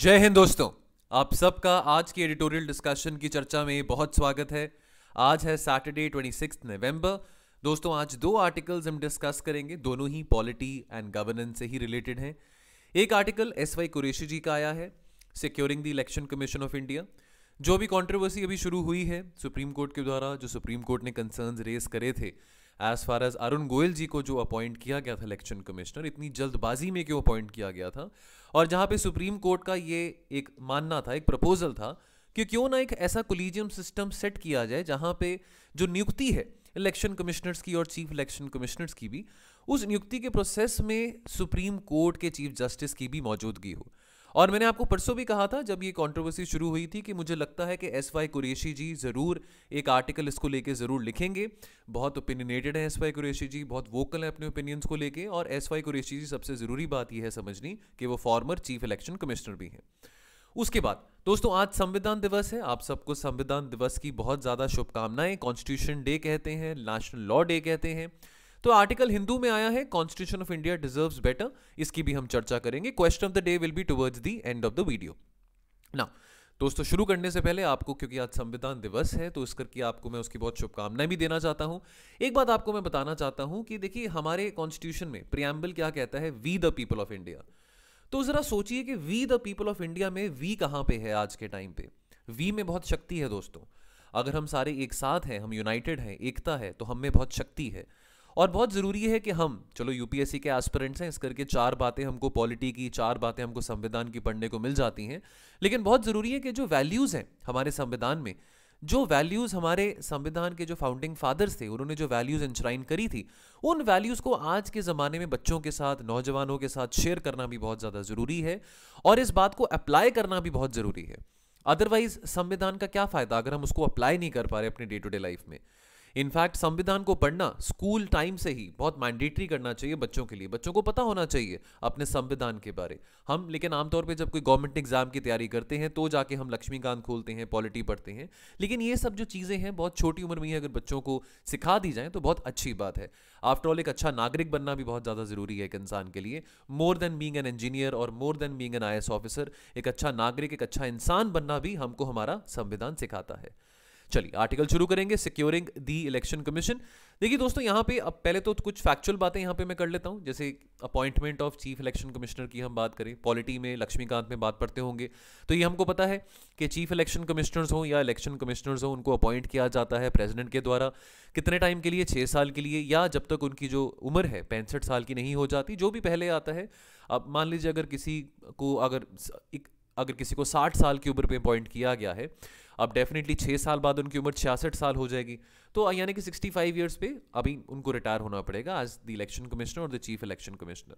जय हिंद दोस्तों आप सबका आज की एडिटोरियल डिस्कशन की चर्चा में बहुत स्वागत है आज है सैटरडे ट्वेंटी सिक्स नवंबर दोस्तों आज दो आर्टिकल्स हम डिस्कस करेंगे दोनों ही पॉलिटी एंड गवर्नेंस से ही रिलेटेड हैं एक article S Y Qureshi ji का आया है securing the election commission of India जो भी कंट्रोवर्सी अभी शुरू हुई है सुप्रीम कोर्ट के द्वारा जो सुप्रीम कोर्ट ने कंसर्न्स रेज करे थे as far as Arun Goyal ji को जो अपॉइंट किया गया था इलेक्शन कमिश्नर इतनी जल्दबाजी में क्यों अपॉइंट किया गया था और जहाँ पे सुप्रीम कोर्ट का ये एक मानना था एक प्रपोजल था कि क्यों ना एक ऐसा कोलिजियम सिस्टम सेट किया जाए जहाँ पे जो नियुक्ति है इलेक्शन कमिश्नर्स की और चीफ इलेक्शन कमिश्नर्स की भी उस नियुक्ति के प्रोसेस में सुप्रीम कोर्ट के चीफ जस्टिस की भी मौजूदगी हो और मैंने आपको परसों भी कहा था जब ये कंट्रोवर्सी शुरू हुई थी कि मुझे लगता है कि एस वाई कुरेशी जी ज़रूर एक आर्टिकल इसको लेके ज़रूर लिखेंगे बहुत ओपिनियनेटेड है एस वाई कुरेशी जी बहुत वोकल हैं अपने ओपिनियंस को लेके और एस वाई कुरेशी जी सबसे ज़रूरी बात यह है समझनी कि वो फॉर्मर चीफ इलेक्शन कमिश्नर भी हैं उसके बाद दोस्तों आज संविधान दिवस है आप सबको संविधान दिवस की बहुत ज़्यादा शुभकामनाएं कॉन्स्टिट्यूशन डे कहते हैं नेशनल लॉ डे कहते हैं तो आर्टिकल हिंदू में आया है constitution of India deserve better इसकी भी हम चर्चा करेंगे question of the day will be towards the end of the video ना दोस्तों शुरू करने से पहले आपको क्योंकि आज संविधान दिवस है तो इस करके आपको मैं उसकी बहुत शुभकामनाएं भी देना चाहता हूं एक बात आपको मैं बताना चाहता हूं कि देखिए हमारे कॉन्स्टिट्यूशन में प्रियम्बल क्या कहता है we the people of India तो जरा सोचिए कि we the people of India में वी कहां पे है आज के टाइम पे वी में बहुत शक्ति है दोस्तों अगर हम सारे एक साथ हैं हम यूनाइटेड हैं एकता है तो हम में बहुत शक्ति है और बहुत ज़रूरी है कि हम चलो यूपीएससी के एस्परेंट्स हैं इस करके चार बातें हमको पॉलिटी की चार बातें हमको संविधान की पढ़ने को मिल जाती हैं लेकिन बहुत ज़रूरी है कि जो वैल्यूज़ हैं हमारे संविधान में जो वैल्यूज़ हमारे संविधान के जो फाउंडिंग फादर्स थे उन्होंने जो वैल्यूज़ इंश्राइन करी थी उन वैल्यूज़ को आज के ज़माने में बच्चों के साथ नौजवानों के साथ शेयर करना भी बहुत ज़्यादा ज़रूरी है और इस बात को अप्लाई करना भी बहुत ज़रूरी है अदरवाइज संविधान का क्या फ़ायदा अगर हम उसको अप्लाई नहीं कर पा रहे अपने डे टू डे लाइफ में इनफैक्ट संविधान को पढ़ना स्कूल टाइम से ही बहुत मैंडेटरी करना चाहिए बच्चों के लिए बच्चों को पता होना चाहिए अपने संविधान के बारे हम लेकिन आमतौर पर जब कोई गवर्नमेंट एग्जाम की तैयारी करते हैं तो जाके हम लक्ष्मीकांत खोलते हैं पॉलिटी पढ़ते हैं लेकिन ये सब जो चीज़ें हैं बहुत छोटी उम्र में ही अगर बच्चों को सिखा दी जाए तो बहुत अच्छी बात है आफ्टरऑल एक अच्छा नागरिक बनना भी बहुत ज़्यादा ज़रूरी है एक इंसान के लिए more than being an engineer और more than being an I officer एक अच्छा नागरिक एक अच्छा इंसान बनना भी हमको हमारा संविधान सिखाता है चलिए आर्टिकल शुरू करेंगे सिक्योरिंग दी इलेक्शन कमीशन देखिए दोस्तों यहाँ पे अब पहले तो कुछ फैक्चुअल बातें यहाँ पे मैं कर लेता हूँ जैसे appointment of chief election commissioner की हम बात करें पॉलिटी में लक्ष्मीकांत में बात पढ़ते होंगे तो ये हमको पता है कि चीफ इलेक्शन कमिश्नर्स हों या इलेक्शन कमिश्नर्स हों उनको अपॉइंट किया जाता है प्रेजिडेंट के द्वारा कितने टाइम के लिए छः साल के लिए या जब तक उनकी जो उम्र है पैंसठ साल की नहीं हो जाती जो भी पहले आता है अब मान लीजिए अगर किसी को अगर अगर किसी को 60 साल की उम्र पे अपॉइंट किया गया है अब डेफिनेटली छः साल बाद उनकी उम्र छियासठ साल हो जाएगी तो यानी कि सिक्सटी फाइव ईयर्स पे अभी उनको रिटायर होना पड़ेगा एज द इलेक्शन कमिश्नर और द चीफ इलेक्शन कमिश्नर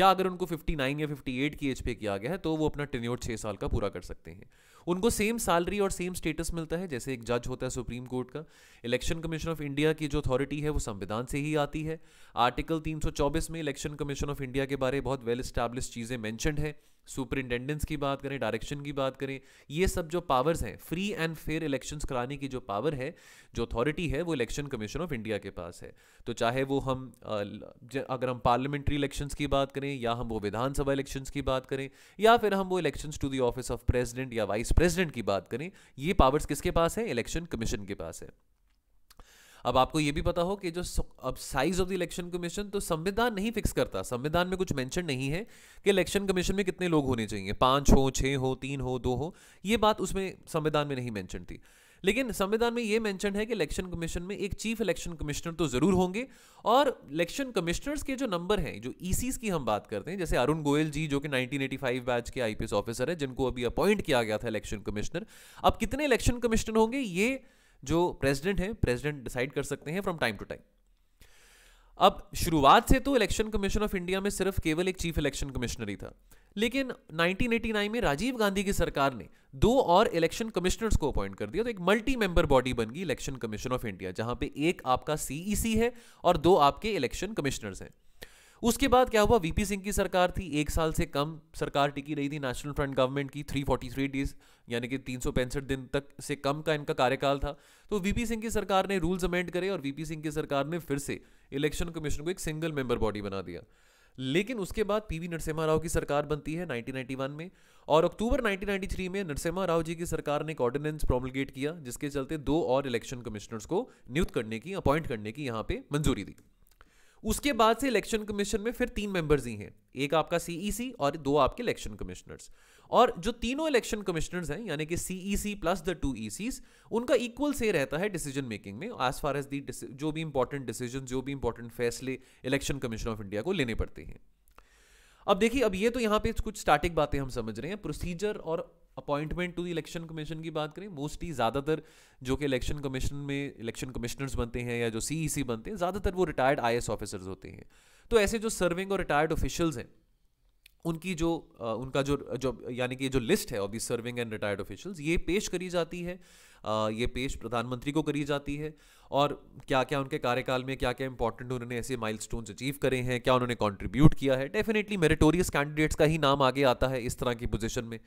या अगर उनको 59 या 58 की एज पे किया गया है तो वो अपना टेन्योर छः साल का पूरा कर सकते हैं उनको सेम सैलरी और सेम स्टेटस मिलता है जैसे एक जज होता है सुप्रीम कोर्ट का इलेक्शन कमीशन ऑफ इंडिया की जो अथॉरिटी है वो संविधान से ही आती है आर्टिकल 324 में इलेक्शन कमीशन ऑफ इंडिया के बारे बहुत वेल स्टैब्लिश चीज़ें मैंशनड हैं सुपरिटेंडेंस की बात करें डायरेक्शन की बात करें ये सब जो पावर्स हैं फ्री एंड फेयर इलेक्शंस कराने की जो पावर है जो अथॉरिटी है वो इलेक्शन कमीशन ऑफ इंडिया के पास है तो चाहे वो हम अगर हम पार्लियामेंट्री इलेक्शंस की बात करें या हम वो विधानसभा इलेक्शंस की बात करें या फिर हम वो elections to the office of president या वाइस प्रेजिडेंट की बात करें ये पावर्स किसके पास है इलेक्शन कमीशन के पास है अब आपको ये भी पता हो कि जो अब size of the election commission तो संविधान नहीं फिक्स करता संविधान में कुछ मेंशन नहीं है कि इलेक्शन कमीशन में कितने लोग होने चाहिए पांच हो छह हो तीन हो दो हो ये बात उसमें संविधान में नहीं मैंशन थी लेकिन संविधान में यह मेंशन है कि इलेक्शन कमीशन में एक चीफ इलेक्शन कमिश्नर तो जरूर होंगे और इलेक्शन कमिश्नर्स के जो नंबर हैं जो ई e की हम बात करते हैं जैसे अरुण गोयल जी जो कि 1985 बैच के आईपीएस ऑफिसर है जिनको अभी अपॉइंट किया गया था इलेक्शन कमिश्नर अब कितने इलेक्शन कमिश्नर होंगे ये जो प्रेसिडेंट है प्रेसिडेंट डिसाइड कर सकते हैं फ्रॉम टाइम टू टाइम अब शुरुआत से तो इलेक्शन कमीशन ऑफ इंडिया में सिर्फ केवल एक चीफ इलेक्शन कमिश्नर ही था लेकिन 1989 में राजीव गांधी की सरकार ने दो और इलेक्शन कमिश्नर्स को अपॉइंट कर दिया तो एक मल्टी मेंबर बॉडी बन गई इलेक्शन कमीशन ऑफ इंडिया जहां पे एक आपका सीईसी e है और दो आपके इलेक्शन कमिश्नर्स हैं उसके बाद क्या हुआ वीपी सिंह की सरकार थी एक साल से कम सरकार टिकी रही थी नेशनल फ्रंट गवर्नमेंट की 343 डेज यानी कि तीन दिन तक से कम का इनका कार्यकाल था तो वीपी सिंह की सरकार ने रूल्स अमेंड करे और वीपी सिंह की सरकार ने फिर से इलेक्शन कमीशन को एक सिंगल मेंबर बॉडी बना दिया लेकिन उसके बाद पीवी नरसिम्हा राव की सरकार बनती है 1991 में और अक्टूबर 1993 में नरसिम्हा राव जी की सरकार ने एक ऑर्डिनेंस प्रोमोलगेट किया जिसके चलते दो और इलेक्शन कमिश्नर्स को नियुक्त करने की अपॉइंट करने की यहाँ पे मंजूरी दी उसके बाद से इलेक्शन कमीशन में फिर तीन मेंबर्स ही हैं एक आपका सीईसी e और दो आपके इलेक्शन कमिश्नर्स और जो तीनों इलेक्शन कमिश्नर्स हैं यानी कि CEC plus the two ECs उनका इक्वल से रहता है डिसीजन मेकिंग में एज फार एज दी जो भी इंपॉर्टेंट डिसीजन जो भी इंपॉर्टेंट फैसले इलेक्शन कमीशन ऑफ इंडिया को लेने पड़ते हैं अब देखिए अब ये तो यहाँ पे कुछ स्टार्टिंग बातें हम समझ रहे हैं प्रोसीजर और अपॉइंटमेंट टू इलेक्शन कमीशन की बात करें मोस्टली ज़्यादातर जो कि इलेक्शन कमीशन में इलेक्शन कमिश्नर्स बनते हैं या जो सी e बनते हैं ज़्यादातर वो रिटायर्ड आई ऑफिसर्स होते हैं तो ऐसे जो सर्विंग और रिटायर्ड ऑफिशियल्स हैं उनकी जो उनका जो जो यानी कि जो लिस्ट है of serving and retired officials ये पेश करी जाती है ये पेश प्रधानमंत्री को करी जाती है और क्या क्या उनके कार्यकाल में क्या क्या इंपॉर्टेंट उन्होंने ऐसे माइलस्टोन्स अचीव करे हैं क्या उन्होंने कॉन्ट्रीब्यूट किया है डेफिनेटली मेरिटोरियस कैंडिडेट्स का ही नाम आगे आता है इस तरह की पोजिशन में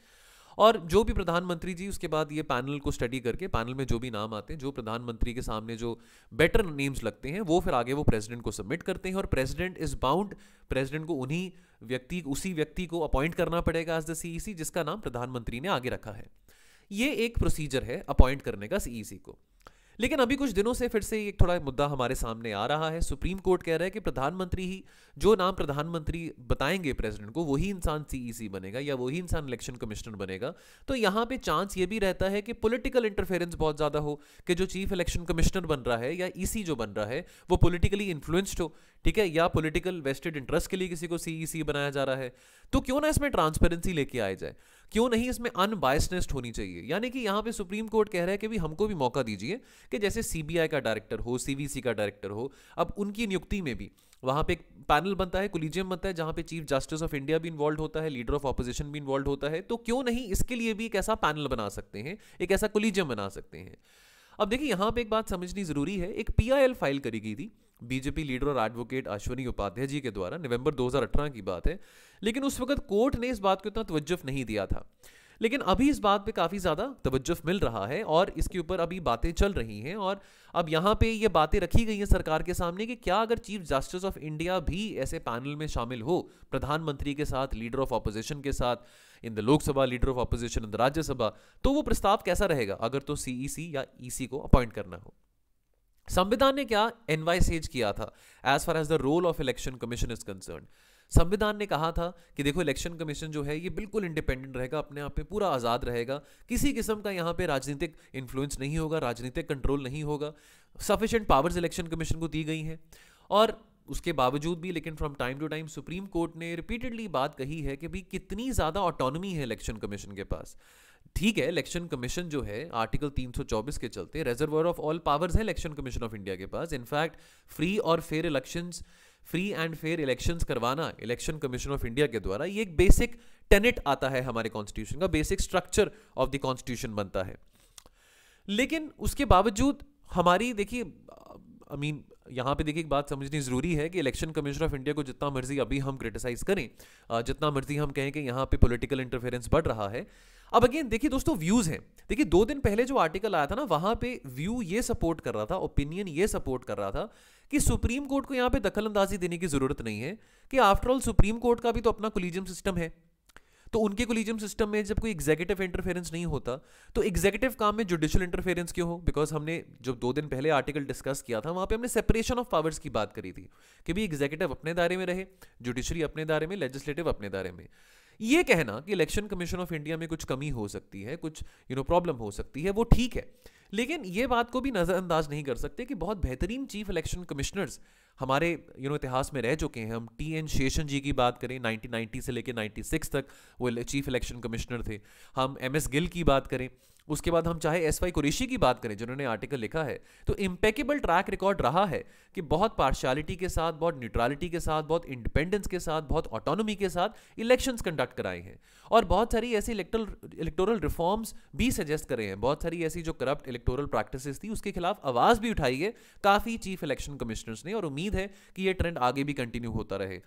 और जो भी प्रधानमंत्री जी उसके बाद ये पैनल को स्टडी करके पैनल में जो भी नाम आते हैं जो प्रधानमंत्री के सामने जो बेटर नेम्स लगते हैं वो फिर आगे वो प्रेसिडेंट को सबमिट करते हैं और प्रेसिडेंट इज बाउंड प्रेसिडेंट को उन्हीं व्यक्ति उसी व्यक्ति को अपॉइंट करना पड़ेगा एज द सी जिसका नाम प्रधानमंत्री ने आगे रखा है ये एक प्रोसीजर है अपॉइंट करने का सी e को लेकिन अभी कुछ दिनों से फिर से एक थोड़ा मुद्दा हमारे सामने आ रहा है सुप्रीम कोर्ट कह रहा है कि प्रधानमंत्री ही जो नाम प्रधानमंत्री बताएंगे प्रेसिडेंट को वही इंसान सीईसी e बनेगा या वही इंसान इलेक्शन कमिश्नर बनेगा तो यहाँ पे चांस ये भी रहता है कि पॉलिटिकल इंटरफेरेंस बहुत ज़्यादा हो कि जो चीफ इलेक्शन कमिश्नर बन रहा है या ईसी e जो बन रहा है वो पोलिटिकली इन्फ्लुएंस्ड हो ठीक है या पॉलिटिकल वेस्टेड इंटरेस्ट के लिए किसी को सीईसी e बनाया जा रहा है तो क्यों ना इसमें ट्रांसपेरेंसी लेके आया जाए क्यों नहीं इसमें अनबायसनेस्ट होनी चाहिए यानी कि यहाँ पे सुप्रीम कोर्ट कह रहा है कि भी हमको भी मौका दीजिए कि जैसे सीबीआई का डायरेक्टर हो सीवीसी का डायरेक्टर हो अब उनकी नियुक्ति में भी वहाँ पे एक पैनल बनता है कोलिजियम बनता है जहाँ पे चीफ जस्टिस ऑफ इंडिया भी इन्वॉल्व होता है लीडर ऑफ ऑपोजिशन भी इन्वॉल्व होता है तो क्यों नहीं इसके लिए भी एक ऐसा पैनल बना सकते हैं एक ऐसा कोलिजियम बना सकते हैं अब देखिए यहाँ पे एक बात समझनी जरूरी है एक पीआईएल फाइल करी गई थी बीजेपी लीडर और एडवोकेट अश्वनी उपाध्याय जी के द्वारा नवंबर 2018 की बात है लेकिन उस वक्त कोर्ट ने इस बात को इतना तवज्जफ नहीं दिया था लेकिन अभी इस बात पे काफ़ी ज़्यादा तवज्जफ मिल रहा है और इसके ऊपर अभी बातें चल रही हैं और अब यहाँ पे ये बातें रखी गई हैं सरकार के सामने कि क्या अगर चीफ जस्टिस ऑफ इंडिया भी ऐसे पैनल में शामिल हो प्रधानमंत्री के साथ लीडर ऑफ अपोजिशन के साथ in the Lok Sabha leader of opposition in the Rajya Sabha तो वो प्रस्ताव कैसा रहेगा अगर तो सीईसी e या ईसी e को अपॉइंट करना हो संविधान ने क्या एनवाइसेज किया था as far as the role of election commission is concern संविधान ने कहा था कि देखो इलेक्शन कमीशन जो है ये बिल्कुल इंडिपेंडेंट रहेगा अपने आप में पूरा आज़ाद रहेगा किसी किस्म का यहाँ पे राजनीतिक इन्फ्लुएंस नहीं होगा राजनीतिक कंट्रोल नहीं होगा सफिशेंट पावर्स इलेक्शन कमीशन को दी गई हैं और उसके बावजूद भी लेकिन from time to time supreme court ने रिपीटेडली बात कही है कि भाई कितनी ज़्यादा ऑटोनमी है इलेक्शन कमीशन के पास ठीक है इलेक्शन कमीशन जो है आर्टिकल 324 के चलते रिजर्वर ऑफ ऑल पावर्स है इलेक्शन कमीशन ऑफ इंडिया के पास इनफैक्ट फ्री और fair elections free and fair elections करवाना इलेक्शन कमीशन ऑफ इंडिया के द्वारा ये एक बेसिक टेनेट आता है हमारे कॉन्स्टिट्यूशन का basic structure of the constitution बनता है लेकिन उसके बावजूद हमारी देखिए आई मीन यहाँ पे देखिए एक बात समझनी ज़रूरी है कि इलेक्शन कमीशन ऑफ इंडिया को जितना मर्जी अभी हम क्रिटिसाइज़ करें जितना मर्जी हम कहें कि यहाँ पे पॉलिटिकल इंटरफेरेंस बढ़ रहा है अब अगेन देखिए दोस्तों व्यूज़ हैं देखिए दो दिन पहले जो आर्टिकल आया था ना वहाँ पे व्यू ये सपोर्ट कर रहा था ओपिनियन ये सपोर्ट कर रहा था कि सुप्रीम कोर्ट को यहाँ पे दखल अंदाजी देने की ज़रूरत नहीं है कि आफ्टरऑल सुप्रीम कोर्ट का भी तो अपना कोलिजियम सिस्टम है तो उनके कोलिजियम सिस्टम में जब कोई एग्जीक्यूटिव इंटरफेरेंस नहीं होता तो एग्जीक्यूटिव काम में जुडिशियल इंटरफेरेंस क्यों हो बिकॉज हमने जो दो दिन पहले आर्टिकल डिस्कस किया था वहां पे हमने सेपरेशन ऑफ पावर्स की बात करी थी कि भाई एग्जीक्यूटिव अपने दायरे में रहे जुडिशरी अपने दायरे में लेजिस्लेटिव अपने दायरे में ये कहना कि इलेक्शन कमीशन ऑफ इंडिया में कुछ कमी हो सकती है कुछ यू नो प्रॉब्लम हो सकती है वो ठीक है लेकिन ये बात को भी नज़रअंदाज नहीं कर सकते कि बहुत बेहतरीन चीफ इलेक्शन कमिश्नर्स हमारे यू नो इतिहास में रह चुके हैं हम टी एन शेषन जी की बात करें 1990 से लेकर 96 तक वो चीफ इलेक्शन कमिश्नर थे हम एम एस गिल की बात करें उसके बाद हम चाहे एस वाई कुरेशी की बात करें जिन्होंने आर्टिकल लिखा है तो इम्पेकेबल ट्रैक रिकॉर्ड रहा है कि बहुत पार्शियलिटी के साथ बहुत न्यूट्रलिटी के साथ बहुत इंडिपेंडेंस के साथ बहुत ऑटोनोमी के साथ इलेक्शंस कंडक्ट कराए हैं और बहुत सारी ऐसी इलेक्टोरल रिफॉर्म्स भी सजेस्ट करे हैं बहुत सारी ऐसी जो करप्ट इलेक्टोरल प्रैक्टिस थी उसके खिलाफ आवाज भी उठाई है काफी चीफ इलेक्शन कमिश्नर्स ने और उम्मीद है कि यह ट्रेंड आगे भी कंटिन्यू होता रहे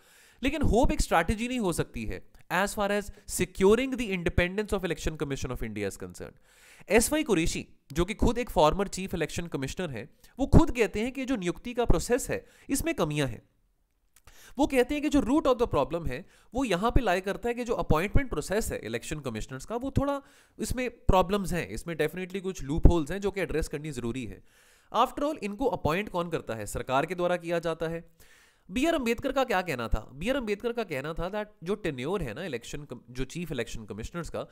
लेकिन होप एक स्ट्रैटेजी नहीं हो सकती है as far as securing the independence of election commission of India is concern S Y Qureshi जो कि खुद एक फॉर्मर चीफ इलेक्शन कमिश्नर है वो खुद कहते हैं कि जो नियुक्ति का प्रोसेस है इसमें कमियां हैं वो कहते हैं कि जो रूट ऑफ द प्रॉब्लम है वो यहां पे लाए करता है कि जो अपॉइंटमेंट प्रोसेस है इलेक्शन कमिश्नर्स का वो थोड़ा इसमें प्रॉब्लम्स हैं इसमें डेफिनेटली कुछ लूप होल्स हैं जो कि एड्रेस करनी ज़रूरी है आफ्टर ऑल इनको अपॉइंट कौन करता है सरकार के द्वारा किया जाता है बी आर अम्बेडकर का क्या कहना था बी आर अम्बेडकर का कहना था दैट जो टेन्योर है ना इलेक्शन जो चीफ इलेक्शन कमिश्नर्स का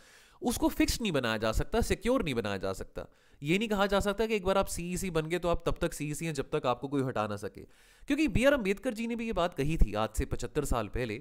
उसको फिक्स नहीं बनाया जा सकता सिक्योर नहीं बनाया जा सकता ये नहीं कहा जा सकता कि एक बार आप सीईसी e बन गए तो आप तब तक सीईसी e हैं जब तक आपको कोई हटा ना सके क्योंकि बी आर अम्बेडकर जी ने भी ये बात कही थी आज से पचहत्तर साल पहले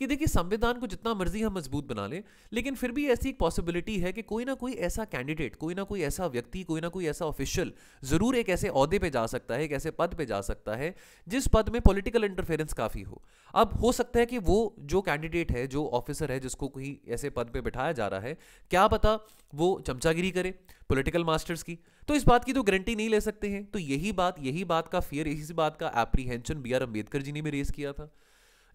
कि देखिए संविधान को जितना मर्जी हम मजबूत बना लें लेकिन फिर भी ऐसी एक पॉसिबिलिटी है कि कोई ना कोई ऐसा कैंडिडेट कोई ना कोई ऐसा व्यक्ति कोई ना कोई ऐसा ऑफिशियल ज़रूर एक ऐसे अहदे पे जा सकता है एक ऐसे पद पे जा सकता है जिस पद में पॉलिटिकल इंटरफेरेंस काफ़ी हो अब हो सकता है कि वो जो कैंडिडेट है जो ऑफिसर है जिसको कोई ऐसे पद पर बिठाया जा रहा है क्या पता वो चमचागिरी करे पोलिटिकल मास्टर्स की तो इस बात की तो गारंटी नहीं ले सकते हैं तो यही बात यही बात का फियर इसी बात का apprehension B R Ambedkar ji ने भी रेस किया था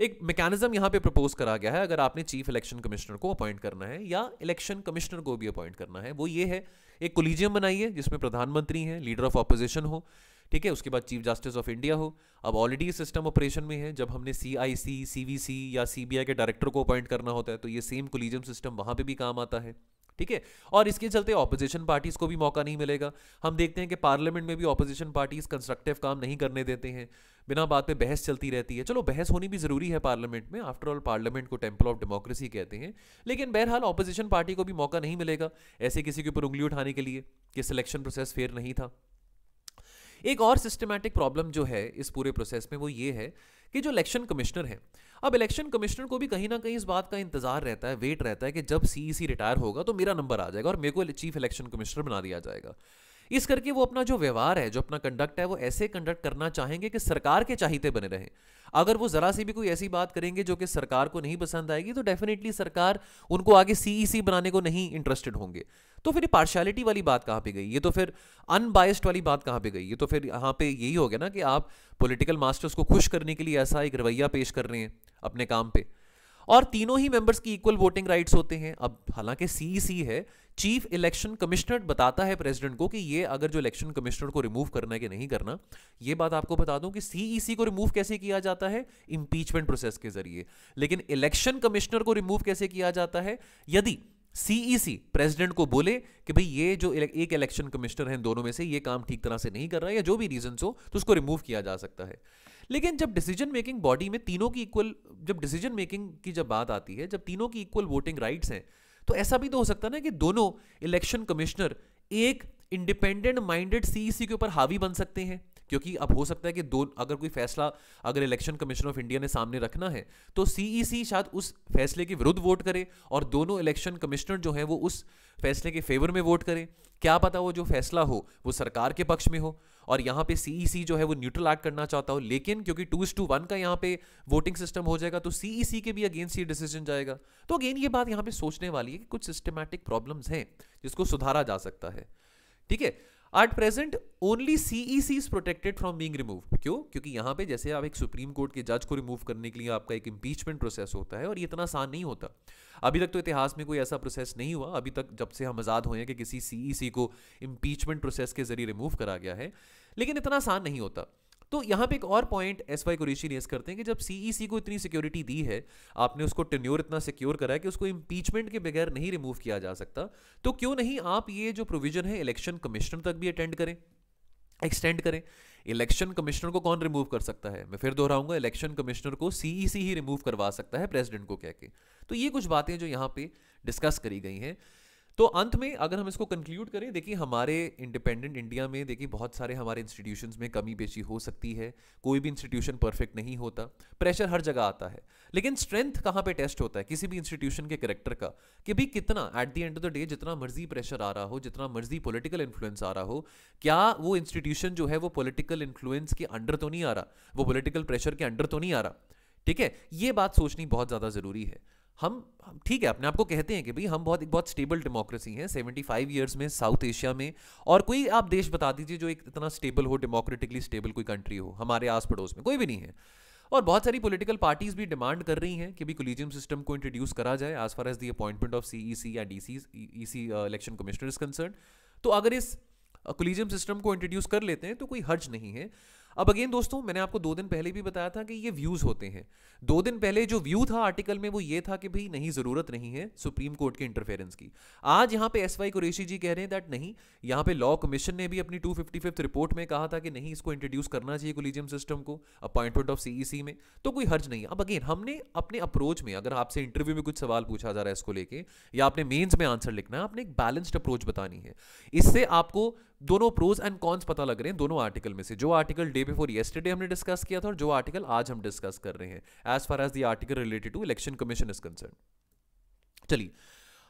एक मैकेनिज्म यहां पे प्रपोज करा गया है अगर आपने चीफ इलेक्शन कमिश्नर को अपॉइंट करना है या इलेक्शन कमिश्नर को भी अपॉइंट करना है वो ये है एक कोलिजियम बनाइए जिसमें प्रधानमंत्री हैं लीडर ऑफ अपोजिशन हो ठीक है उसके बाद चीफ जस्टिस ऑफ इंडिया हो अब ऑलरेडी सिस्टम ऑपरेशन में है जब हमने सी आई सी सी वी सी या सी बी आई के डायरेक्टर को अपॉइंट करना होता है तो ये सेम कोलिजियम सिस्टम वहाँ पर भी काम आता है ठीक है और इसके चलते ऑपोजिशन पार्टीज को भी मौका नहीं मिलेगा हम देखते हैं कि पार्लियामेंट में भी ऑपोजिशन पार्टीज कंस्ट्रक्टिव काम नहीं करने देते हैं बिना बात पे बहस चलती रहती है चलो बहस होनी भी जरूरी है पार्लियामेंट में आफ्टर ऑल पार्लियामेंट को टेम्पल ऑफ डेमोक्रेसी कहते हैं लेकिन बहरहाल ऑपोजिशन पार्टी को भी मौका नहीं मिलेगा ऐसे किसी के ऊपर उंगली उठाने के लिए कि सिलेक्शन प्रोसेस फेयर नहीं था एक और सिस्टमैटिक प्रॉब्लम जो है इस पूरे प्रोसेस में वो ये है कि जो इलेक्शन कमिश्नर है अब इलेक्शन कमिश्नर को भी कहीं ना कहीं इस बात का इंतजार रहता है वेट रहता है कि जब सीईसी रिटायर e होगा तो मेरा नंबर आ जाएगा और मेरे को चीफ इलेक्शन कमिश्नर बना दिया जाएगा इस करके वो अपना जो व्यवहार है जो अपना कंडक्ट है वो ऐसे कंडक्ट करना चाहेंगे कि सरकार के चाहते बने रहे अगर वो ज़रा सी भी कोई ऐसी बात करेंगे जो कि सरकार को नहीं पसंद आएगी तो डेफिनेटली सरकार उनको आगे सीईसी e बनाने को नहीं इंटरेस्टेड होंगे तो फिर पार्शियलिटी पार्शलिटी वाली बात कहां पे गई ये तो फिर अनबायस्ड वाली बात कहां पे गई ये तो फिर यहां पे यही हो गया ना कि आप पॉलिटिकल मास्टर्स को खुश करने के लिए ऐसा एक रवैया पेश कर रहे हैं अपने काम पे और तीनों ही मेंबर्स की इक्वल वोटिंग राइट्स होते हैं अब हालांकि सीईसी e है चीफ इलेक्शन कमिश्नर बताता है प्रेसिडेंट को कि ये अगर जो इलेक्शन कमिश्नर को रिमूव करना है कि नहीं करना ये बात आपको बता दूं कि सीईसी e को रिमूव कैसे किया जाता है इंपीचमेंट प्रोसेस के जरिए लेकिन इलेक्शन कमिश्नर को रिमूव कैसे किया जाता है यदि सीईसी प्रेसिडेंट e को बोले कि भाई ये जो एक इलेक्शन कमिश्नर है दोनों में से ये काम ठीक तरह से नहीं कर रहा है या जो भी रीजन हो तो उसको रिमूव किया जा सकता है लेकिन जब डिसीजन मेकिंग बॉडी में तीनों की इक्वल जब डिसीजन मेकिंग की जब बात आती है जब तीनों की इक्वल वोटिंग राइट्स हैं तो ऐसा भी तो हो सकता है ना कि दोनों इलेक्शन कमिश्नर एक इंडिपेंडेंट माइंडेड सीईसी के ऊपर हावी बन सकते हैं क्योंकि अब हो सकता है कि दो अगर कोई फैसला अगर इलेक्शन कमीशन ऑफ इंडिया ने सामने रखना है तो सीईसी e शायद उस फैसले के विरुद्ध वोट करे और दोनों इलेक्शन कमिश्नर जो हैं वो उस फैसले के फेवर में वोट करें क्या पता वो जो फैसला हो वो सरकार के पक्ष में हो और यहाँ पे सीईसी e जो है वो न्यूट्रल एक्ट करना चाहता हो लेकिन क्योंकि टू टू वन का यहाँ पे वोटिंग सिस्टम हो जाएगा तो सीईसी e के भी अगेंस्ट ये डिसीजन जाएगा तो अगेन ये बात यहाँ पे सोचने वाली है कि कुछ सिस्टमैटिक प्रॉब्लम्स हैं जिसको सुधारा जा सकता है ठीक है at present only CEC is protected from being remove क्यों क्योंकि यहां पे जैसे आप एक सुप्रीम कोर्ट के जज को रिमूव करने के लिए आपका एक इम्पीचमेंट प्रोसेस होता है और ये इतना आसान नहीं होता अभी तक तो इतिहास में कोई ऐसा प्रोसेस नहीं हुआ अभी तक जब से हम आज़ाद हुए हैं कि किसी सीईसी e को इम्पीचमेंट प्रोसेस के जरिए रिमूव करा गया है लेकिन इतना आसान नहीं होता तो यहाँ पे एक और point S Y Qureshi raise करते हैं कि जब सीईसी e को इतनी सिक्योरिटी दी है आपने उसको टेन्योर इतना सिक्योर करा है कि उसको इम्पीचमेंट के बगैर नहीं रिमूव किया जा सकता तो क्यों नहीं आप ये जो प्रोविजन है इलेक्शन कमिश्नर तक भी अटेंड करें एक्सटेंड करें इलेक्शन कमिश्नर को कौन रिमूव कर सकता है मैं फिर दोहराऊंगा इलेक्शन कमिश्नर को सीईसी e ही रिमूव करवा सकता है प्रेसिडेंट को कह के तो ये कुछ बातें जो यहाँ पे डिस्कस करी गई हैं तो अंत में अगर हम इसको कंक्लूड करें देखिए हमारे इंडिपेंडेंट इंडिया में देखिए बहुत सारे हमारे इंस्टीट्यूशन में कमी बेची हो सकती है कोई भी इंस्टीट्यूशन परफेक्ट नहीं होता प्रेशर हर जगह आता है लेकिन स्ट्रेंथ कहाँ पे टेस्ट होता है किसी भी इंस्टीट्यूशन के करेक्टर का कि भाई कितना at the end of the day जितना मर्जी प्रेशर आ रहा हो जितना मर्जी पोलिटिकल इन्फ्लुएंस आ रहा हो क्या वो इंस्टीट्यूशन जो है वो पोलिटिकल इन्फ्लुएंस के अंडर तो नहीं आ रहा वो पोलिटिकल प्रेशर के अंडर तो नहीं आ रहा ठीक है ये बात सोचनी बहुत ज़्यादा ज़रूरी है हम ठीक है अपने आपको कहते हैं कि भाई हम बहुत एक बहुत स्टेबल डेमोक्रेसी हैं 75 ईयर्स में साउथ एशिया में और कोई आप देश बता दीजिए जो एक इतना स्टेबल हो डेमोक्रेटिकली स्टेबल कोई कंट्री हो हमारे आस पड़ोस में कोई भी नहीं है और बहुत सारी पॉलिटिकल पार्टीज भी डिमांड कर रही हैं कि भी कोलिजियम सिस्टम को इंट्रोड्यूस करा जाए as far as the appointment of C या and C C election commissioner is concern तो अगर इस कोलिजियम uh, सिस्टम को इंट्रोड्यूस कर लेते हैं तो कोई हर्ज नहीं है अब अगेन दोस्तों मैंने आपको दो दिन पहले भी बताया था कि ये व्यूज होते हैं दो दिन पहले जो व्यू था आर्टिकल में वो ये था कि भाई नहीं जरूरत नहीं है सुप्रीम कोर्ट के इंटरफेरेंस की आज यहां पे एस वाई कुरेशी जी कह रहे हैं दैट नहीं यहां पे लॉ कमीशन ने भी अपनी टू रिपोर्ट में कहा था कि नहीं इसको इंट्रोड्यूस करना चाहिए कोलिजियम सिस्टम को अपॉइंटमेंट ऑफ सीईसी में तो कोई हर्ज नहीं अब अगेन हमने अपने अप्रोच में अगर आपसे इंटरव्यू में कुछ सवाल पूछा जा रहा है इसको लेके या आपने मेन्स में आंसर लिखना है आपने एक बैलेंस्ड अप्रोच बतानी है इससे आपको दोनों प्रोज एंड कॉन्स पता लग रहे हैं दोनों आर्टिकल में से जो आर्टिकल डे बिफोर येस्टरडे हमने डिस्कस किया था और जो आर्टिकल आज हम डिस्कस कर रहे हैं as far as the article related to election commission is concern चलिए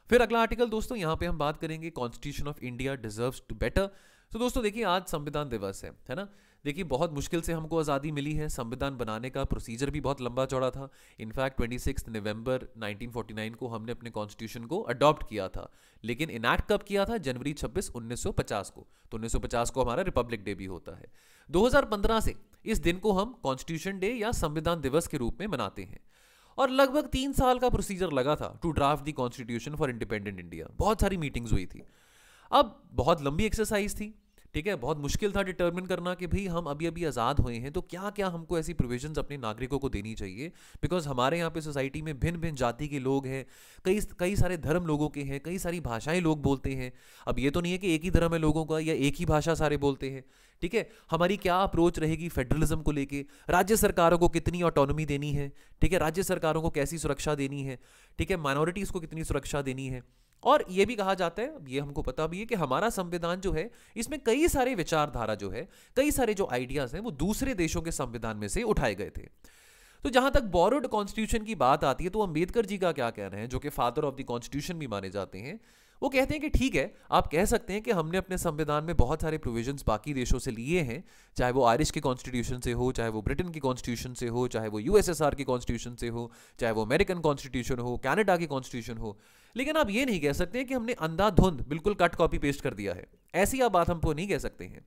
फिर अगला आर्टिकल दोस्तों यहां पे हम बात करेंगे constitution of India deserves to better तो दोस्तों देखिए आज संविधान दिवस है है ना देखिए बहुत मुश्किल से हमको आज़ादी मिली है संविधान बनाने का प्रोसीजर भी बहुत लंबा चौड़ा था इनफैक्ट ट्वेंटी नवंबर 1949 को हमने अपने कॉन्स्टिट्यूशन को अडॉप्ट किया था लेकिन इनैक्ट कब किया था जनवरी 26 1950 को तो 1950 को हमारा रिपब्लिक डे भी होता है 2015 से इस दिन को हम कॉन्स्टिट्यूशन डे या संविधान दिवस के रूप में मनाते हैं और लगभग तीन साल का प्रोसीजर लगा था to draft the constitution for independent India बहुत सारी मीटिंग्स हुई थी अब बहुत लंबी एक्सरसाइज थी ठीक है बहुत मुश्किल था डिटर्मिन करना कि भाई हम अभी अभी आज़ाद हुए हैं तो क्या क्या हमको ऐसी प्रोविजन अपने नागरिकों को देनी चाहिए बिकॉज हमारे यहाँ पे सोसाइटी में भिन्न भिन्न जाति के लोग हैं कई कई सारे धर्म लोगों के हैं कई सारी भाषाएं लोग बोलते हैं अब ये तो नहीं है कि एक ही धर्म है लोगों का या एक ही भाषा सारे बोलते हैं ठीक है हमारी क्या अप्रोच रहेगी फेडरलिज्म को लेके राज्य सरकारों को कितनी ऑटोनोमी देनी है ठीक है राज्य सरकारों को कैसी सुरक्षा देनी है ठीक है माइनॉरिटीज़ को कितनी सुरक्षा देनी है और ये भी कहा जाता है ये हमको पता भी है कि हमारा संविधान जो है इसमें कई सारे विचारधारा जो है कई सारे जो आइडियाज हैं वो दूसरे देशों के संविधान में से उठाए गए थे तो जहां तक बोरोड कॉन्स्टिट्यूशन की बात आती है तो अंबेडकर जी का क्या कह रहे हैं जो कि फादर ऑफ द कॉन्स्टिट्यूशन भी माने जाते हैं वो कहते हैं कि ठीक है आप कह सकते हैं कि हमने अपने संविधान में बहुत सारे प्रोविजंस बाकी देशों से लिए हैं चाहे वो आयरिश के कॉन्स्टिट्यूशन से हो चाहे वो ब्रिटेन के कॉन्स्टिट्यूशन से हो चाहे वो यूएसएसआर के कॉन्स्टिट्यूशन से हो चाहे वो अमेरिकन कॉन्स्टिट्यूशन हो कैनेडा के कॉन्स्टिट्यूशन हो लेकिन आप ये नहीं कह सकते कि हमने अंधाधुंध बिल्कुल कट कॉपी पेस्ट कर दिया है ऐसी आप बात हमको नहीं कह सकते हैं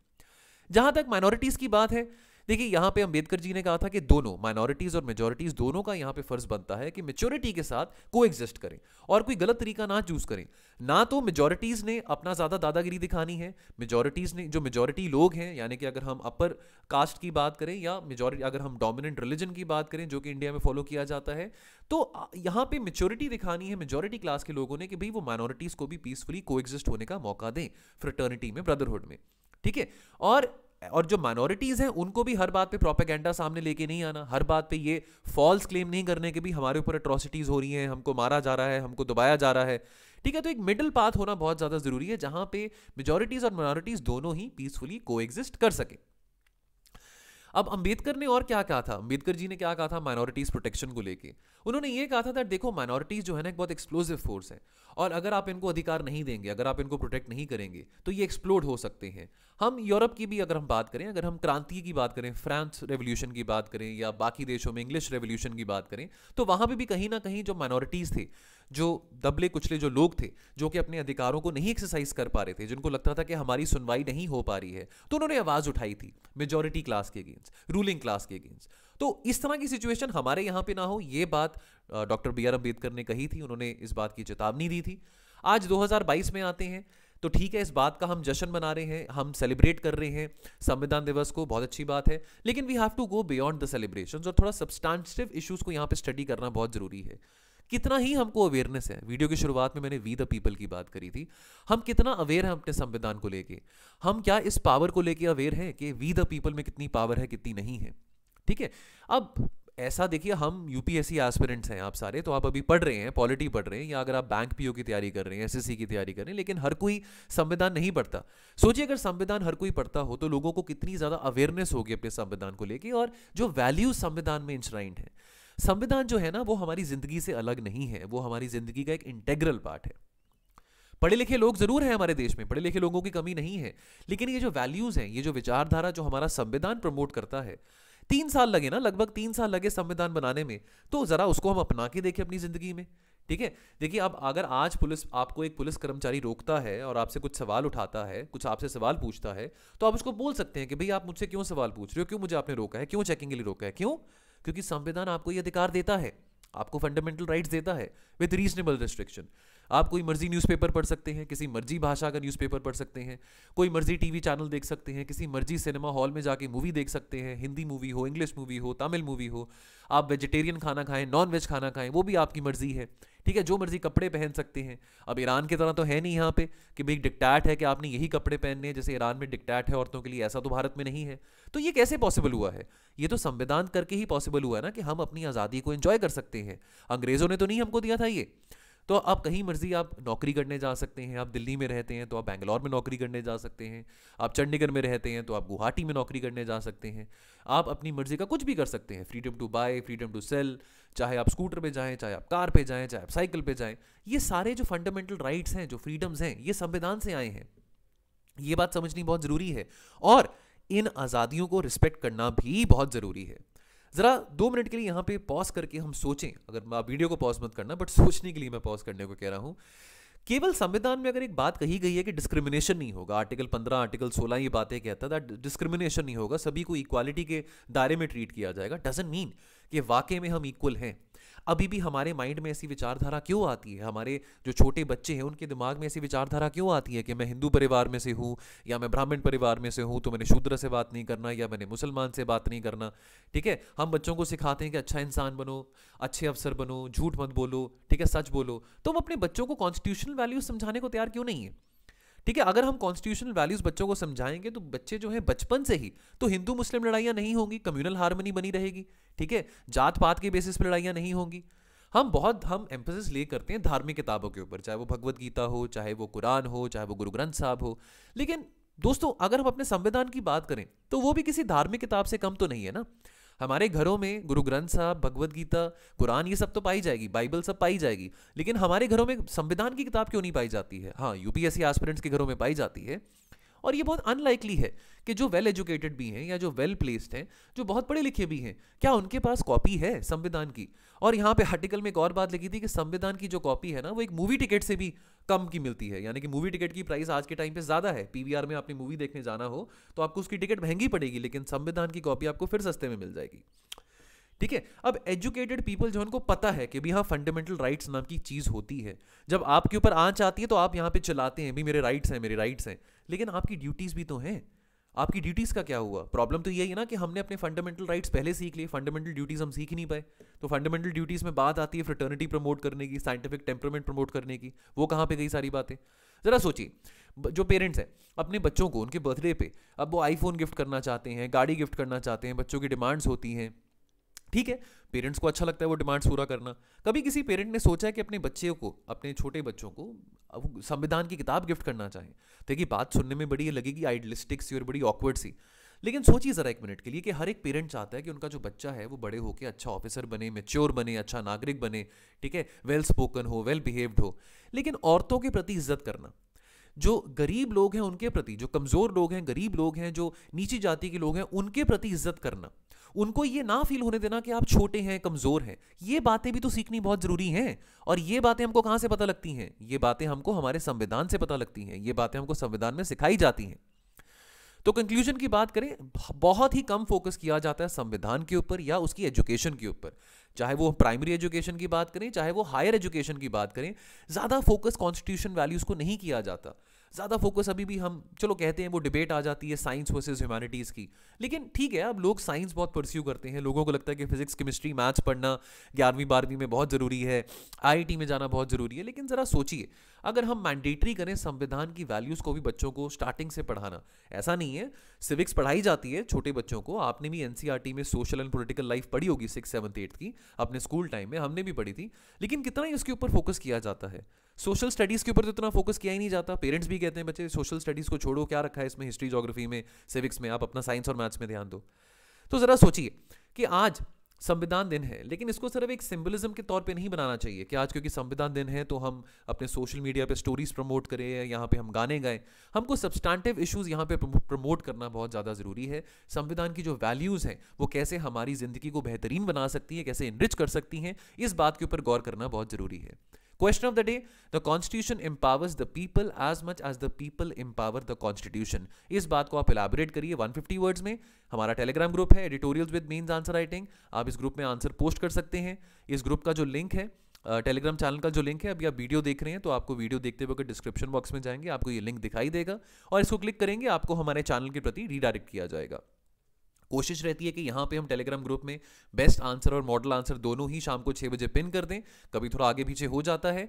जहां तक माइनॉरिटीज की बात है देखिए यहाँ पे अंबेडकर जी ने कहा था कि दोनों माइनॉरिटीज और मेजोरिटीज दोनों का यहाँ पे फर्ज बनता है कि मेच्योरिटी के साथ को एग्जिस्ट करें और कोई गलत तरीका ना चूज करें ना तो मेजोरिटीज ने अपना ज्यादा दादागिरी दिखानी है मेजोरिटीज ने जो मेजोरिटी लोग हैं यानी कि अगर हम अपर कास्ट की बात करें या मेजोरिटी अगर हम डोमिनेंट रिलीजन की बात करें जो कि इंडिया में फॉलो किया जाता है तो यहाँ पे मेच्योरिटी दिखानी है मेजोरिटी क्लास के लोगों ने कि भाई वो माइनॉरिटीज को भी पीसफुली को होने का मौका दें फ्रटर्निटी में ब्रदरहुड में ठीक है और और जो माइनॉरिटीज़ हैं उनको भी हर बात पे प्रोपेगेंडा सामने लेके नहीं आना हर बात पे ये फॉल्स क्लेम नहीं करने के भी हमारे ऊपर अट्रॉसिटीज़ हो रही हैं हमको मारा जा रहा है हमको दबाया जा रहा है ठीक है तो एक मिडिल पाथ होना बहुत ज़्यादा ज़रूरी है जहां पे मेजोरिटीज़ और माइनॉरिटीज़ दोनों ही पीसफुली को कर सके अब अंबेडकर ने और क्या कहा था अंबेडकर जी ने क्या कहा था माइनॉरिटीज़ प्रोटेक्शन को लेके उन्होंने ये कहा था दैट देखो माइनॉरिटीज़ जो है ना एक बहुत एक्सप्लोजिव फोर्स है और अगर आप इनको अधिकार नहीं देंगे अगर आप इनको प्रोटेक्ट नहीं करेंगे तो ये एक्सप्लोड हो सकते हैं हम यूरोप की भी अगर हम बात करें अगर हम क्रांति की बात करें फ्रांस रेवोल्यूशन की बात करें या बाकी देशों में इंग्लिश रेवोल्यूशन की बात करें तो वहाँ पर भी कहीं ना कहीं जो माइनॉरिटीज़ थे जो दबले कुचले जो लोग थे जो कि अपने अधिकारों को नहीं एक्सरसाइज कर पा रहे थे जिनको लगता था कि हमारी सुनवाई नहीं हो पा रही है तो उन्होंने आवाज़ उठाई थी मेजोरिटी क्लास के अगेंस्ट रूलिंग क्लास के अगेंस्ट तो इस तरह की सिचुएशन हमारे यहाँ पे ना हो ये बात डॉक्टर बी आर अम्बेडकर ने कही थी उन्होंने इस बात की चेतावनी दी थी आज 2022 में आते हैं तो ठीक है इस बात का हम जश्न मना रहे हैं हम सेलिब्रेट कर रहे हैं संविधान दिवस को बहुत अच्छी बात है लेकिन we have to go beyond the celebration और थोड़ा सब्सटैंसिव इशूज़ को यहाँ पे स्टडी करना बहुत ज़रूरी है कितना ही हमको अवेयरनेस है वीडियो की शुरुआत में मैंने वी द पीपल की बात करी थी हम कितना अवेयर हैं अपने संविधान को लेके हम क्या इस पावर को लेके अवेयर हैं कि वी द पीपल में कितनी पावर है कितनी नहीं है ठीक है अब ऐसा देखिए हम यूपीएससी एस्पिरेंट्स हैं आप सारे तो आप अभी पढ़ रहे हैं पॉलिटी पढ़ रहे हैं या अगर आप बैंक पीओ की तैयारी कर रहे हैं एसएससी की तैयारी कर रहे हैं लेकिन हर कोई संविधान नहीं पढ़ता सोचिए अगर संविधान हर कोई पढ़ता हो तो लोगों को कितनी ज़्यादा अवेयरनेस होगी अपने संविधान को लेकर और जो वैल्यूज संविधान में इंश्राइंड है संविधान जो है ना वो हमारी जिंदगी से अलग नहीं है वो हमारी जिंदगी का एक इंटेग्रल पार्ट है पढ़े लिखे लोग जरूर हैं हमारे देश में पढ़े लिखे लोगों की कमी नहीं है लेकिन ये जो वैल्यूज हैं ये जो विचारधारा जो हमारा संविधान प्रमोट करता है तीन साल लगे ना लगभग तीन साल लगे संविधान बनाने में तो ज़रा उसको हम अपना के देखें अपनी ज़िंदगी में ठीक है देखिए अब अगर आज पुलिस आपको एक पुलिस कर्मचारी रोकता है और आपसे कुछ सवाल उठाता है कुछ आपसे सवाल पूछता है तो आप उसको बोल सकते हैं कि भाई आप मुझसे क्यों सवाल पूछ रहे हो क्यों मुझे आपने रोका है क्यों चेकिंग के लिए रोका है क्यों क्योंकि संविधान आपको ये अधिकार देता है आपको फंडामेंटल राइट्स देता है विद रीजनेबल रिस्ट्रिक्शन आप कोई मर्जी न्यूज़पेपर पढ़ सकते हैं किसी मर्जी भाषा का न्यूज़पेपर पढ़ सकते हैं कोई मर्जी टीवी चैनल देख सकते हैं किसी मर्जी सिनेमा हॉल में जाके मूवी देख सकते हैं हिंदी मूवी हो इंग्लिश मूवी हो तमिल मूवी हो आप वेजिटेरियन खाना खाएं नॉन वेज खाना खाएं वो भी आपकी मर्जी है ठीक है जो मर्जी कपड़े पहन सकते हैं अब ईरान की तरह तो है नहीं यहाँ पे कि भाई डिक्टैट है कि आपने यही कपड़े पहनने हैं जैसे ईरान में डिक्टैट है औरतों के लिए ऐसा तो भारत में नहीं है तो ये कैसे पॉसिबल हुआ है ये तो संविधान करके ही पॉसिबल हुआ है ना कि हम अपनी आज़ादी को एंजॉय कर सकते हैं अंग्रेज़ों ने तो नहीं हमको दिया था ये तो आप कहीं मर्जी आप नौकरी करने जा सकते हैं आप दिल्ली में रहते हैं तो आप बैंगलोर में नौकरी करने जा सकते हैं आप चंडीगढ़ में रहते हैं तो आप गुवाहाटी में नौकरी करने जा सकते हैं आप अपनी मर्जी का कुछ भी कर सकते हैं freedom to buy freedom to sell चाहे आप स्कूटर पे जाएं चाहे आप कार पे जाएं चाहे आप साइकिल पे जाएं ये सारे जो फंडामेंटल राइट्स हैं जो फ्रीडम्स हैं ये संविधान से आए हैं ये बात समझनी बहुत ज़रूरी है और इन आज़ादियों को रिस्पेक्ट करना भी बहुत ज़रूरी है જરા 2 મિનિટ કે લિયે યહાં પે પાઝ કરકે હમ સોચેંગે અગર મેં વિડિયો કો પાઝ મત કરના બટ સોચને કે લિયે મેં પાઝ કરને કો કહે રહા હું કેવલ સંવિધાન મેં અગર એક બાત કહી ગઈ હૈ કે ડિસ્ક્રિમિનેશન નહીં હોગા આર્ટિકલ 15 આર્ટિકલ 16 યે બાતે કહેતા થા કે ડિસ્ક્રિમિનેશન નહીં હોગા સભી કો ઇક્વલિટી કે દારે મે ટ્રીટ કિયા જાયેગા ડઝન્ટ મીન કે વાકય મે હમ ઇક્વલ હૈ अभी भी हमारे माइंड में ऐसी विचारधारा क्यों आती है हमारे जो छोटे बच्चे हैं उनके दिमाग में ऐसी विचारधारा क्यों आती है कि मैं हिंदू परिवार में से हूँ या मैं ब्राह्मण परिवार में से हूँ तो मैंने शूद्र से बात नहीं करना या मैंने मुसलमान से बात नहीं करना ठीक है हम बच्चों को सिखाते हैं कि अच्छा इंसान बनो अच्छे अफसर बनो झूठ मत बोलो ठीक है सच बोलो तो हम अपने बच्चों को कॉन्स्टिट्यूशनल वैल्यूज समझाने को तैयार क्यों नहीं है ठीक है अगर हम कॉन्स्टिट्यूशनल वैल्यूज बच्चों को समझाएंगे तो बच्चे जो है बचपन से ही तो हिंदू मुस्लिम लड़ाइयां नहीं होंगी कम्युनल हारमोनी बनी रहेगी ठीक है जात पात के बेसिस पर लड़ाइयां नहीं होंगी हम बहुत हम एम्फोसिस ले करते हैं धार्मिक किताबों के ऊपर चाहे वो भगवत गीता हो चाहे वो कुरान हो चाहे वो गुरु ग्रंथ साहब हो लेकिन दोस्तों अगर हम अपने संविधान की बात करें तो वो भी किसी धार्मिक किताब से कम तो नहीं है ना हमारे घरों में गुरु ग्रंथ साहब भगवत गीता कुरान ये सब तो पाई जाएगी बाइबल सब पाई जाएगी लेकिन हमारे घरों में संविधान की किताब क्यों नहीं पाई जाती है हाँ यूपीएससी एस्पिरेंट्स के घरों में पाई जाती है और ये बहुत अनलाइकली है कि जो वेल एजुकेटेड भी हैं या जो वेल प्लेस्ड हैं जो बहुत पढ़े लिखे भी हैं क्या उनके पास कॉपी है संविधान की और यहाँ पे आर्टिकल में एक और बात लिखी थी कि संविधान की जो कॉपी है ना वो एक मूवी टिकट से भी कम की मिलती है यानी कि मूवी टिकट की प्राइस आज के टाइम पे ज़्यादा है पीवीआर में आपने मूवी देखने जाना हो तो आपको उसकी टिकट महंगी पड़ेगी लेकिन संविधान की कॉपी आपको फिर सस्ते में मिल जाएगी ठीक है अब एजुकेटेड पीपल जो उनको पता है कि भी हाँ फंडामेंटल राइट्स नाम की चीज़ होती है जब आपके ऊपर आंच आती है तो आप यहाँ पे चलाते हैं भी मेरे राइट्स हैं मेरे राइट्स हैं लेकिन आपकी ड्यूटीज़ भी तो हैं आपकी ड्यूटीज़ का क्या हुआ प्रॉब्लम तो यही है ना कि हमने अपने फंडामेंटल राइट्स पहले सीख लिए फंडामेंटल ड्यूटीज़ हम सीख नहीं पाए तो फंडामेंटल ड्यूटीज़ में बात आती है फ्रटर्निटी प्रमोट करने की साइंटिफिक टेम्परमेंट प्रमोट करने की वो कहाँ पर गई सारी बातें ज़रा सोचिए जो पेरेंट्स हैं अपने बच्चों को उनके बर्थडे पे अब वो आईफोन गिफ्ट करना चाहते हैं गाड़ी गिफ्ट करना चाहते हैं बच्चों की डिमांड्स होती हैं ठीक है पेरेंट्स को अच्छा लगता है वो डिमांड्स पूरा करना कभी किसी पेरेंट ने सोचा है कि अपने बच्चे को अपने छोटे बच्चों को संविधान की किताब गिफ्ट करना तो देखिए बात सुनने में बड़ी लगेगी आइडलिस्टिक सी और बड़ी ऑकवर्ड सी लेकिन सोचिए ज़रा एक मिनट के लिए कि हर एक पेरेंट चाहता है कि उनका जो बच्चा है वो बड़े होकर अच्छा ऑफिसर बने मेच्योर बने अच्छा नागरिक बने ठीक है वेल स्पोकन हो वेल बिहेव्ड हो लेकिन औरतों के प्रति इज्जत करना जो गरीब लोग हैं उनके प्रति जो कमज़ोर लोग हैं गरीब लोग हैं जो नीची जाति के लोग हैं उनके प्रति इज्जत करना उनको ये ना फील होने देना कि आप छोटे हैं कमज़ोर हैं ये बातें भी तो सीखनी बहुत ज़रूरी हैं और ये बातें हमको कहाँ से पता लगती हैं ये बातें हमको हमारे संविधान से पता लगती हैं ये बातें हमको संविधान में सिखाई जाती हैं तो कंक्लूजन की बात करें बहुत ही कम फोकस किया जाता है संविधान के ऊपर या उसकी एजुकेशन के ऊपर चाहे वो प्राइमरी एजुकेशन की बात करें चाहे वो हायर एजुकेशन की बात करें ज़्यादा फोकस कॉन्स्टिट्यूशन वैल्यूज़ को नहीं किया जाता ज़्यादा फोकस अभी भी हम चलो कहते हैं वो डिबेट आ जाती है साइंस वर्सेज ह्यूमैनिटीज़ की लेकिन ठीक है अब लोग साइंस बहुत परस्यू करते हैं लोगों को लगता है कि फिजिक्स केमिस्ट्री मैथ्स पढ़ना ग्यारहवीं बारहवीं में बहुत ज़रूरी है आई में जाना बहुत ज़रूरी है लेकिन ज़रा सोचिए अगर हम मैंडेटरी करें संविधान की वैल्यूज़ को भी बच्चों को स्टार्टिंग से पढ़ाना ऐसा नहीं है सिविक्स पढ़ाई जाती है छोटे बच्चों को आपने भी एन e में सोशल एंड पोलिटिकल लाइफ पढ़ी होगी सिक्स सेवन्थ एट्थ की अपने स्कूल टाइम में हमने भी पढ़ी थी लेकिन कितना ही उसके ऊपर फोकस किया जाता है सोशल स्टडीज़ के ऊपर तो इतना फोकस किया ही नहीं जाता पेरेंट्स भी कहते हैं बच्चे सोशल स्टडीज़ को छोड़ो क्या रखा है इसमें हिस्ट्री जोग्राफी में सिविक्स में आप अपना साइंस और मैथ्स में ध्यान दो तो ज़रा सोचिए कि आज संविधान दिन है लेकिन इसको सिर्फ एक सिंबलिज्म के तौर पे नहीं बनाना चाहिए कि आज क्योंकि संविधान दिन है तो हम अपने सोशल मीडिया पे स्टोरीज प्रमोट करें यहाँ पे हम गाने गाएं हमको सब्सटैंटिव इश्यूज यहाँ पे प्रमोट करना बहुत ज़्यादा ज़रूरी है संविधान की जो वैल्यूज़ हैं वो कैसे हमारी ज़िंदगी को बेहतरीन बना सकती है कैसे इनरिच कर सकती हैं इस बात के ऊपर गौर करना बहुत ज़रूरी है question of the day the constitution empowers the people as much as the people empower the constitution इस बात को आप इलाबोरेट करिए 150 वर्ड्स में हमारा टेलीग्राम ग्रुप है editorials with means answer writing आप इस ग्रुप में आंसर पोस्ट कर सकते हैं इस ग्रुप का जो लिंक है टेलीग्राम uh, चैनल का जो लिंक है अभी आप वीडियो देख रहे हैं तो आपको वीडियो देखते हुए डिस्क्रिप्शन बॉक्स में जाएंगे आपको ये लिंक दिखाई देगा और इसको क्लिक करेंगे आपको हमारे चैनल के प्रति रीडायरेक्ट किया जाएगा कोशिश रहती है कि यहाँ पे हम टेलीग्राम ग्रुप में बेस्ट आंसर और मॉडल आंसर दोनों ही शाम को छः बजे पिन कर दें कभी थोड़ा आगे पीछे हो जाता है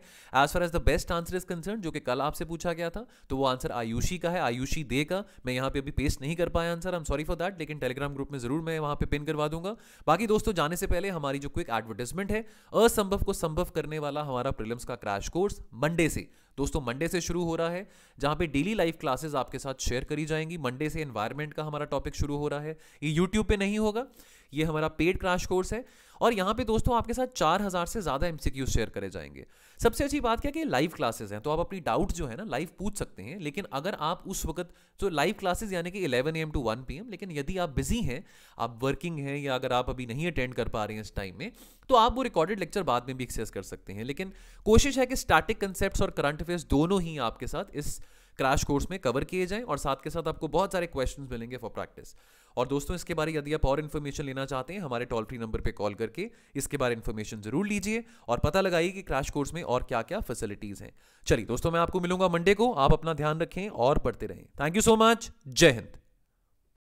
as far as the best answer is concern जो कि कल आपसे पूछा गया था तो वो आंसर आयुषी का है आयुषी दे का मैं यहाँ पे अभी पेस्ट नहीं कर पाया answer I am sorry for that लेकिन टेलीग्राम ग्रुप में जरूर मैं वहाँ पर पिन करवा दूंगा बाकी दोस्तों जाने से पहले हमारी जो क्विक एडवर्टाइजमेंट है असंभव को संभव करने वाला हमारा प्रिलम्स का क्रैश कोर्स मंडे से दोस्तों मंडे से शुरू हो रहा है जहां पे डेली लाइव क्लासेस आपके साथ शेयर करी जाएंगी मंडे से एनवायरमेंट का हमारा टॉपिक शुरू हो रहा है ये यूट्यूब पे नहीं होगा ये हमारा पेड क्रैश कोर्स है और यहाँ पे दोस्तों आपके साथ चार हज़ार से ज़्यादा एमसीक्यू शेयर करे जाएंगे सबसे अच्छी बात क्या कि लाइव क्लासेस हैं तो आप अपनी डाउट जो है ना लाइव पूछ सकते हैं लेकिन अगर आप उस वक्त जो लाइव क्लासेस यानी कि इलेवन एम टू 1 पीएम लेकिन यदि आप बिजी हैं आप वर्किंग हैं या अगर आप अभी नहीं अटेंड कर पा रहे हैं इस टाइम में तो आप वो रिकॉर्डेड लेक्चर बाद में भी एक्सेस कर सकते हैं लेकिन कोशिश है कि स्टैटिक कंसेप्ट और करंट अफेयर्स दोनों ही आपके साथ इस क्रैश कोर्स में कवर किए जाएं और साथ के साथ आपको बहुत सारे क्वेश्चन मिलेंगे फॉर प्रैक्टिस और दोस्तों इसके बारे यदि आप और इन्फॉर्मेशन लेना चाहते हैं हमारे टोल फ्री नंबर पर कॉल करके इसके बारे इन्फॉर्मेशन जरूर लीजिए और पता लगाइए कि क्रैश कोर्स में और क्या क्या फैसिलिटीज हैं चलिए दोस्तों मैं आपको मिलूंगा मंडे को आप अपना ध्यान रखें और पढ़ते रहें थैंक यू सो मच जय हिंद